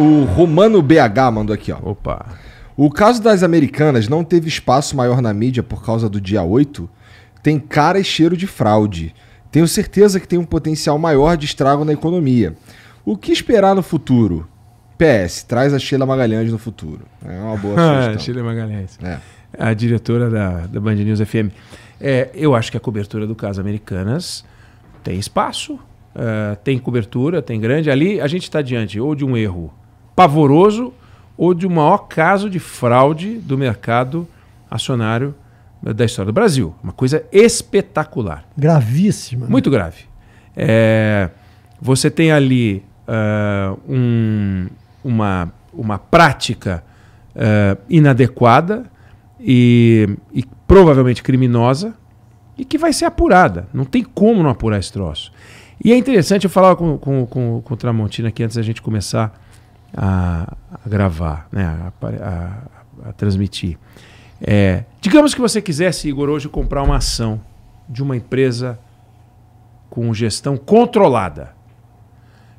O Romano BH mandou aqui, ó. Opa. O caso das americanas não teve espaço maior na mídia por causa do dia 8 tem cara e cheiro de fraude. Tenho certeza que tem um potencial maior de estrago na economia. O que esperar no futuro? PS, traz a Sheila Magalhães no futuro. É uma boa sugestão. Ah, Sheila Magalhães. É. A diretora da, da Band News FM. É, eu acho que a cobertura do caso Americanas tem espaço, uh, tem cobertura, tem grande. Ali a gente está diante ou de um erro pavoroso ou de um maior caso de fraude do mercado acionário da história do Brasil. Uma coisa espetacular. Gravíssima. Né? Muito grave. É, você tem ali uh, um, uma, uma prática uh, inadequada e, e provavelmente criminosa e que vai ser apurada. Não tem como não apurar esse troço. E é interessante, eu falava com, com, com, com o Tramontina aqui antes da gente começar a, a gravar, né? A, a, transmitir. É, digamos que você quisesse, Igor, hoje comprar uma ação de uma empresa com gestão controlada.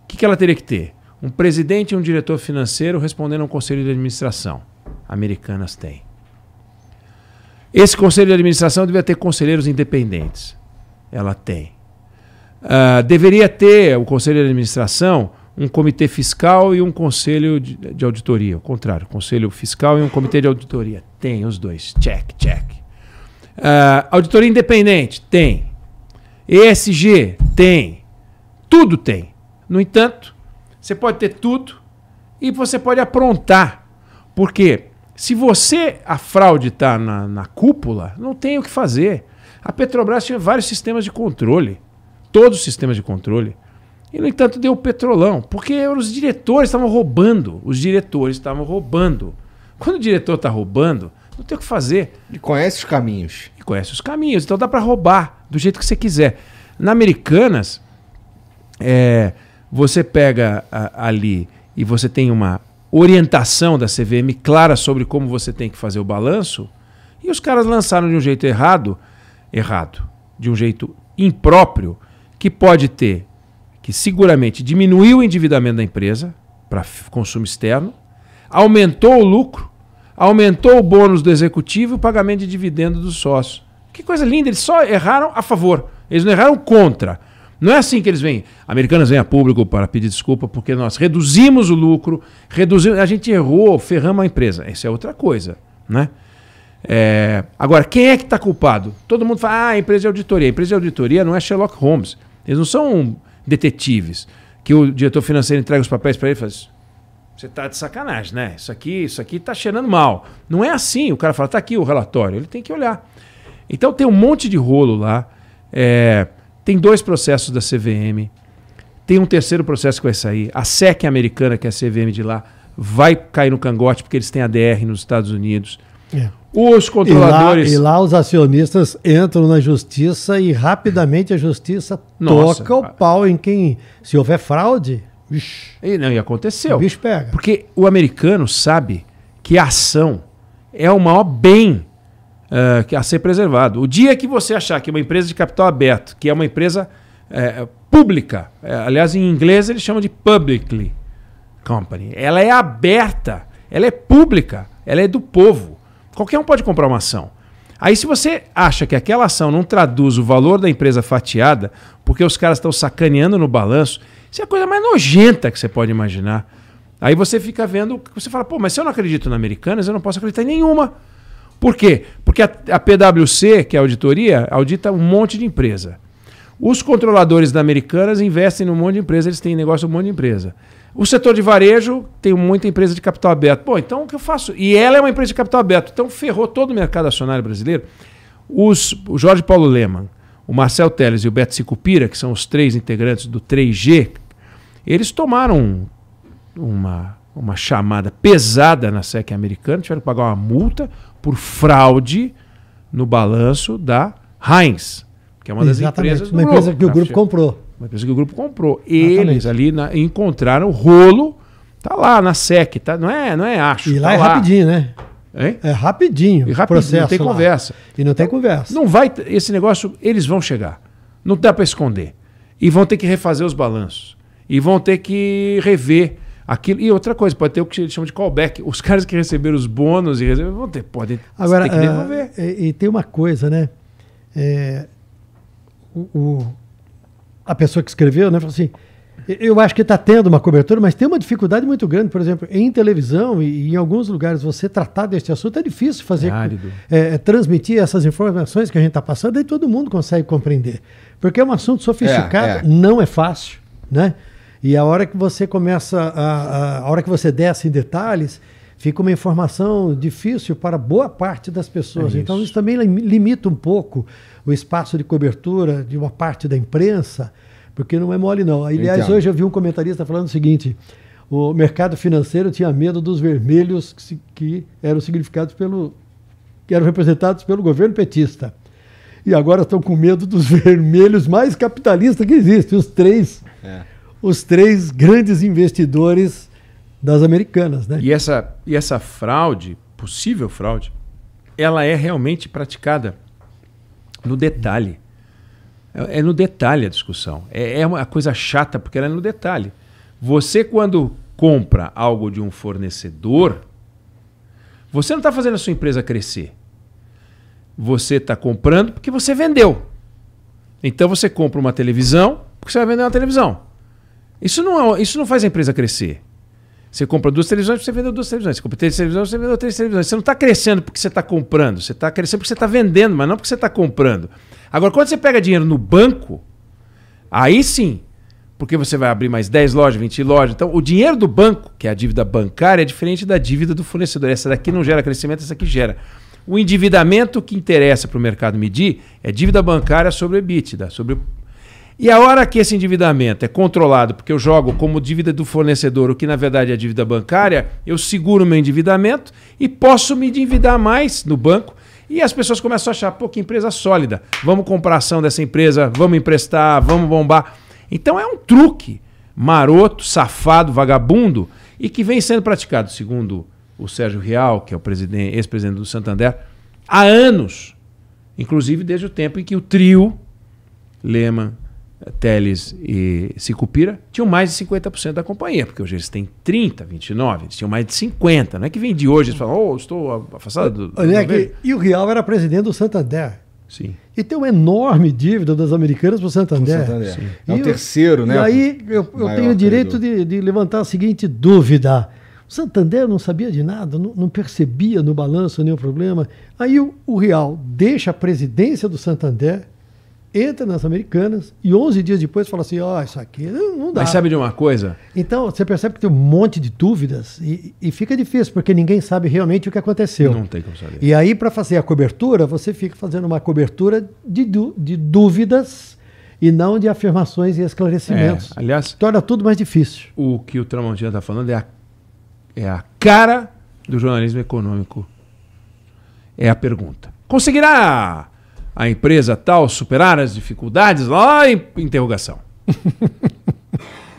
O que, que ela teria que ter? Um presidente e um diretor financeiro respondendo a um conselho de administração. Americanas tem. Esse conselho de administração deveria ter conselheiros independentes. Ela tem. Uh, deveria ter o conselho de administração um comitê fiscal e um conselho de, de auditoria. O contrário, conselho fiscal e um comitê de auditoria. Tem os dois. Check, check. Uh, auditoria independente? Tem. ESG? Tem. Tudo tem. No entanto, você pode ter tudo e você pode aprontar. Porque se você, a fraude está na, na cúpula, não tem o que fazer. A Petrobras tinha vários sistemas de controle. Todos os sistemas de controle. E, no entanto, deu petrolão, porque os diretores estavam roubando. Os diretores estavam roubando. Quando o diretor está roubando, não tem o que fazer. E conhece os caminhos. E conhece os caminhos. Então dá para roubar do jeito que você quiser. Na Americanas, é, você pega a, ali e você tem uma orientação da CVM clara sobre como você tem que fazer o balanço. E os caras lançaram de um jeito errado, errado, de um jeito impróprio, que pode ter que seguramente diminuiu o endividamento da empresa para consumo externo, aumentou o lucro, aumentou o bônus do executivo e o pagamento de dividendo dos sócios. Que coisa linda, eles só erraram a favor, eles não erraram contra. Não é assim que eles vêm. Americanas vêm a público para pedir desculpa porque nós reduzimos o lucro, reduzimos, a gente errou, ferramos a empresa. Isso é outra coisa, né? É... agora, quem é que está culpado? Todo mundo fala, ah, a empresa de auditoria. A empresa de auditoria não é Sherlock Holmes. Eles não são detetives, que o diretor financeiro entrega os papéis para ele e fala assim, você está de sacanagem, né? Isso aqui, isso aqui tá cheirando mal. Não é assim. O cara fala, tá aqui o relatório. Ele tem que olhar. Então tem um monte de rolo lá. É, tem dois processos da CVM. Tem um terceiro processo que vai sair. A SEC americana, que é a CVM de lá, vai cair no cangote porque eles têm ADR nos Estados Unidos. É. Os controladores. E lá, e lá, os acionistas entram na justiça e rapidamente a justiça Nossa, toca o pau em quem. Se houver fraude. Bicho, e, não, e aconteceu. O bicho pega. Porque o americano sabe que a ação é o maior bem uh, a ser preservado. O dia que você achar que uma empresa de capital aberto, que é uma empresa eh, pública, eh, aliás, em inglês eles chamam de publicly company, ela é aberta, ela é pública, ela é do povo Qualquer um pode comprar uma ação. Aí, se você acha que aquela ação não traduz o valor da empresa fatiada, porque os caras estão sacaneando no balanço, isso é a coisa mais nojenta que você pode imaginar. Aí você fica vendo, você fala, pô, mas se eu não acredito na Americanas, eu não posso acreditar em nenhuma. Por quê? Porque a, a PwC, que é a auditoria, audita um monte de empresa. Os controladores da Americanas investem num monte de empresa, eles têm negócio num monte de empresa. O setor de varejo tem muita empresa de capital aberto. Pô, então o que eu faço? E ela é uma empresa de capital aberto. Então ferrou todo o mercado acionário brasileiro. Os, o Jorge Paulo Leman, o Marcel Teles e o Beto Sicupira, que são os três integrantes do 3G, eles tomaram uma, uma chamada pesada na SEC americana, tiveram que pagar uma multa por fraude no balanço da Heinz que é uma das empresas do Uma empresa que o grupo comprou. Uma empresa que o grupo comprou. Exatamente. Eles ali na, encontraram o rolo, tá lá na SEC, tá, não, é, não é acho. E lá tá é lá. rapidinho, né? Hein? É rapidinho. E rapidinho, processo não tem lá. conversa. E não tem conversa. Não vai, esse negócio, eles vão chegar. Não dá para esconder. E vão ter que refazer os balanços. E vão ter que rever aquilo. E outra coisa, pode ter o que eles chamam de callback. Os caras que receberam os bônus e receberam, vão ter, podem Agora, ter que ah, devolver. e, e, tem uma coisa, né? É, o, a pessoa que escreveu, né, falou assim, eu acho que está tendo uma cobertura, mas tem uma dificuldade muito grande, por exemplo, em televisão e em alguns lugares você tratar deste assunto é difícil fazer é, é, transmitir essas informações que a gente está passando e todo mundo consegue compreender, porque é um assunto sofisticado, é, é, não é fácil, né? E a hora que você começa, a, a, a hora que você desce em detalhes, fica uma informação difícil para boa parte das pessoas. É então, isso. também limita um pouco o espaço de cobertura de uma parte da imprensa, porque não é mole, não. Aliás, hoje eu vi um comentarista falando o seguinte: o mercado financeiro tinha medo dos vermelhos que, se, que eram significados pelo. que eram representados pelo governo petista. E agora estão com medo dos vermelhos mais capitalistas que existem, os três. É. Os três grandes investidores das americanas. Né? E, essa, e essa fraude, possível fraude, ela é realmente praticada no detalhe. É, é no detalhe a discussão. É, é uma coisa chata porque ela é no detalhe. Você, quando compra algo de um fornecedor, você não está fazendo a sua empresa crescer. Você está comprando porque você vendeu. Então você compra uma televisão porque você vai vender uma televisão. Isso não, é, isso não faz a empresa crescer. Você compra duas televisões você vendeu duas televisões. Você compra três televisões você vendeu três televisões. Você não está crescendo porque você está comprando. Você está crescendo porque você está vendendo, mas não porque você está comprando. Agora, quando você pega dinheiro no banco, aí sim, porque você vai abrir mais 10 lojas, 20 lojas. Então, o dinheiro do banco, que é a dívida bancária, é diferente da dívida do fornecedor. Essa daqui não gera crescimento, essa aqui gera. O endividamento que interessa para o mercado medir é dívida bancária sobre EBITDA, sobre e a hora que esse endividamento é controlado, porque eu jogo como dívida do fornecedor, o que na verdade é dívida bancária, eu seguro meu endividamento e posso me endividar mais no banco. E as pessoas começam a achar, pô, que empresa sólida. Vamos comprar ação dessa empresa, vamos emprestar, vamos bombar. Então é um truque maroto, safado, vagabundo e que vem sendo praticado, segundo o Sérgio Real, que é o ex-presidente ex do Santander, há anos. Inclusive desde o tempo em que o trio Lehman, Teles e Sicupira tinham mais de 50% da companhia, porque hoje eles têm 30, 29, eles tinham mais de 50. Não é que vem de hoje, eles falam, oh, estou afastado do. Olha e o Real era presidente do Santander. Sim. E tem uma enorme dívida das americanas para o Santander. Santander. É o eu, terceiro, né? E aí eu, eu tenho o direito de, de, levantar a seguinte dúvida. O Santander não sabia de nada, não, não percebia no balanço nenhum problema. Aí o, o Real deixa a presidência do Santander entra nas Americanas e 11 dias depois fala assim: ó, oh, isso aqui não, não dá. Mas sabe de uma coisa? Então, você percebe que tem um monte de dúvidas e, e fica difícil, porque ninguém sabe realmente o que aconteceu. Não tem como saber. E aí, para fazer a cobertura, você fica fazendo uma cobertura de, de dúvidas e não de afirmações e esclarecimentos. É, aliás, torna tudo mais difícil. O que o Tramontina está falando é a, é a cara do jornalismo econômico. É a pergunta. Conseguirá a empresa tal superar as dificuldades? Lá em interrogação.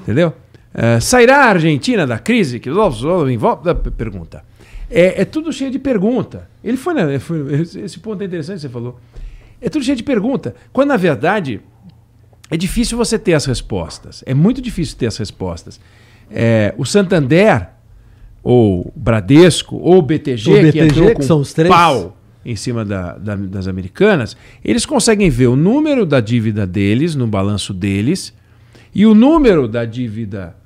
Entendeu? É, sairá a Argentina da crise? Que envolve da pergunta. É, é, tudo cheio de pergunta. Ele foi, né, foi, esse ponto é interessante que você falou. É tudo cheio de pergunta. Quando na verdade é difícil você ter as respostas. É muito difícil ter as respostas. É, o Santander ou Bradesco ou BTG, o BTG que entrou com são os três. pau em cima da, da, das americanas, eles conseguem ver o número da dívida deles no balanço deles e o número da dívida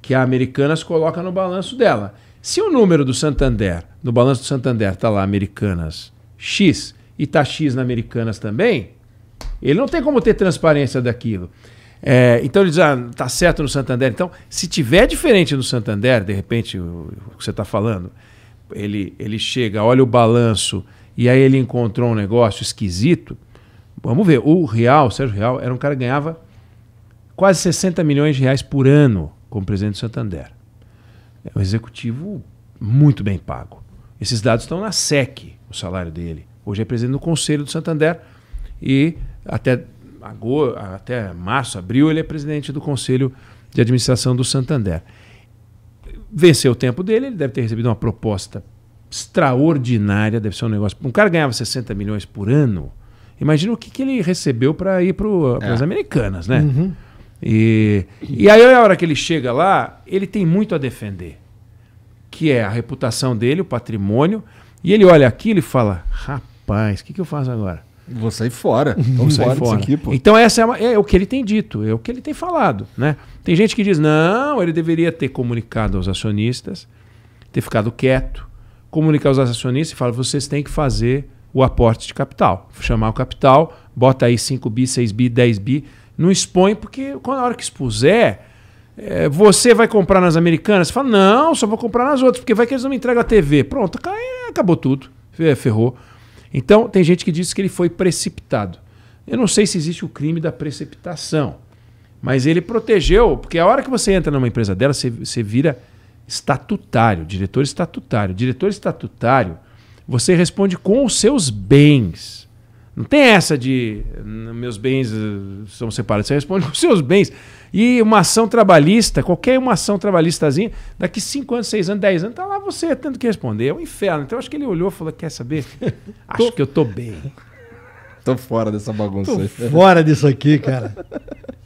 que a Americanas coloca no balanço dela. Se o número do Santander, no balanço do Santander, está lá Americanas X e está X na Americanas também, ele não tem como ter transparência daquilo. É, então ele diz, ah, tá certo no Santander. Então, se tiver diferente no Santander, de repente, o, o que você está falando, ele, ele chega, olha o balanço e aí ele encontrou um negócio esquisito. Vamos ver, o Real, o Sérgio Real, era um cara que ganhava quase 60 milhões de reais por ano como presidente do Santander. É um executivo muito bem pago. Esses dados estão na SEC, o salário dele. Hoje é presidente do Conselho do Santander e até, agosto, até março, abril, ele é presidente do Conselho de Administração do Santander. Venceu o tempo dele, ele deve ter recebido uma proposta extraordinária, deve ser um negócio. Um cara ganhava 60 milhões por ano. Imagina o que, que ele recebeu para ir para é. as americanas, né? Uhum. E, e aí, a hora que ele chega lá, ele tem muito a defender, que é a reputação dele, o patrimônio. E ele olha aquilo e fala: rapaz, o que, que eu faço agora? Vou sair fora. Vou sair fora. Aqui, então, essa é, uma, é, é, o que ele tem dito, é o que ele tem falado. Né? Tem gente que diz: não, ele deveria ter comunicado aos acionistas, ter ficado quieto, comunicar os acionistas e falar: vocês têm que fazer o aporte de capital. Chamar o capital, bota aí 5 bi, 6 bi, 10 bi. Não expõe, porque quando a hora que expuser, é, você vai comprar nas americanas? fala, não, só vou comprar nas outras, porque vai que eles não me entregam a TV. Pronto, acabou tudo, ferrou. Então, tem gente que diz que ele foi precipitado. Eu não sei se existe o crime da precipitação, mas ele protegeu, porque a hora que você entra numa empresa dela, você, você vira Estatutário, diretor estatutário. Diretor estatutário, você responde com os seus bens. Não tem essa de meus bens eh, são separados. Você responde com os seus bens. E uma ação trabalhista, qualquer uma ação trabalhistazinha, daqui 5 anos, 6 anos, 10 anos, tá lá você tendo que responder. É um inferno. Então acho que ele olhou e falou: quer saber? acho que eu tô bem. Tô fora dessa bagunça. Tô fora disso aqui, cara.